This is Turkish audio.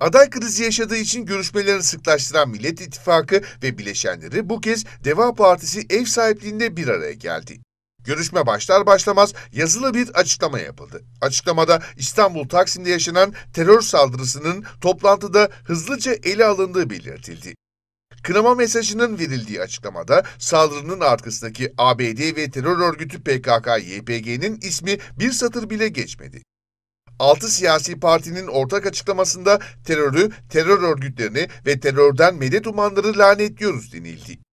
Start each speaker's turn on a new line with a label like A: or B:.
A: Aday krizi yaşadığı için görüşmeleri sıklaştıran Millet İttifakı ve bileşenleri bu kez Deva Partisi ev sahipliğinde bir araya geldi. Görüşme başlar başlamaz yazılı bir açıklama yapıldı. Açıklamada İstanbul Taksim'de yaşanan terör saldırısının toplantıda hızlıca ele alındığı belirtildi. Kınama mesajının verildiği açıklamada saldırının arkasındaki ABD ve terör örgütü PKK-YPG'nin ismi bir satır bile geçmedi. 6 siyasi partinin ortak açıklamasında terörü, terör örgütlerini ve terörden medet umanları lanetliyoruz denildi.